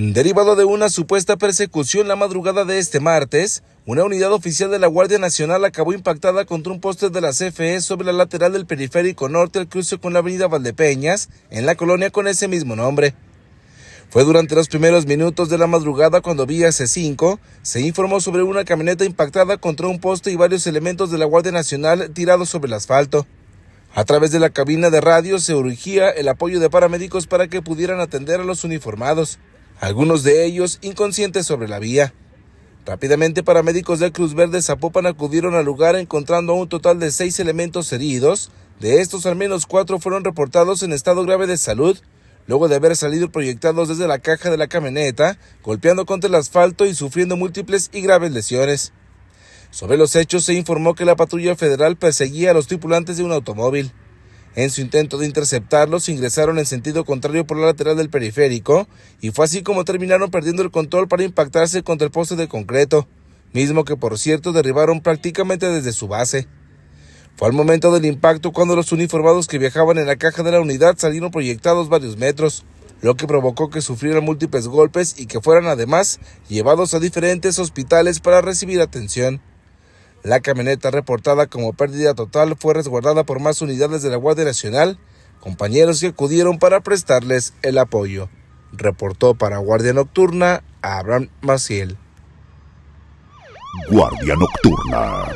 Derivado de una supuesta persecución la madrugada de este martes, una unidad oficial de la Guardia Nacional acabó impactada contra un poste de la CFE sobre la lateral del periférico norte al cruce con la avenida Valdepeñas, en la colonia con ese mismo nombre. Fue durante los primeros minutos de la madrugada cuando vía C5 se informó sobre una camioneta impactada contra un poste y varios elementos de la Guardia Nacional tirados sobre el asfalto. A través de la cabina de radio se urgía el apoyo de paramédicos para que pudieran atender a los uniformados algunos de ellos inconscientes sobre la vía. Rápidamente paramédicos de Cruz Verde Zapopan acudieron al lugar encontrando a un total de seis elementos heridos, de estos al menos cuatro fueron reportados en estado grave de salud, luego de haber salido proyectados desde la caja de la camioneta, golpeando contra el asfalto y sufriendo múltiples y graves lesiones. Sobre los hechos se informó que la patrulla federal perseguía a los tripulantes de un automóvil. En su intento de interceptarlos, ingresaron en sentido contrario por la lateral del periférico y fue así como terminaron perdiendo el control para impactarse contra el poste de concreto, mismo que por cierto derribaron prácticamente desde su base. Fue al momento del impacto cuando los uniformados que viajaban en la caja de la unidad salieron proyectados varios metros, lo que provocó que sufrieran múltiples golpes y que fueran además llevados a diferentes hospitales para recibir atención. La camioneta reportada como pérdida total fue resguardada por más unidades de la Guardia Nacional, compañeros que acudieron para prestarles el apoyo. Reportó para Guardia Nocturna Abraham Maciel. Guardia Nocturna.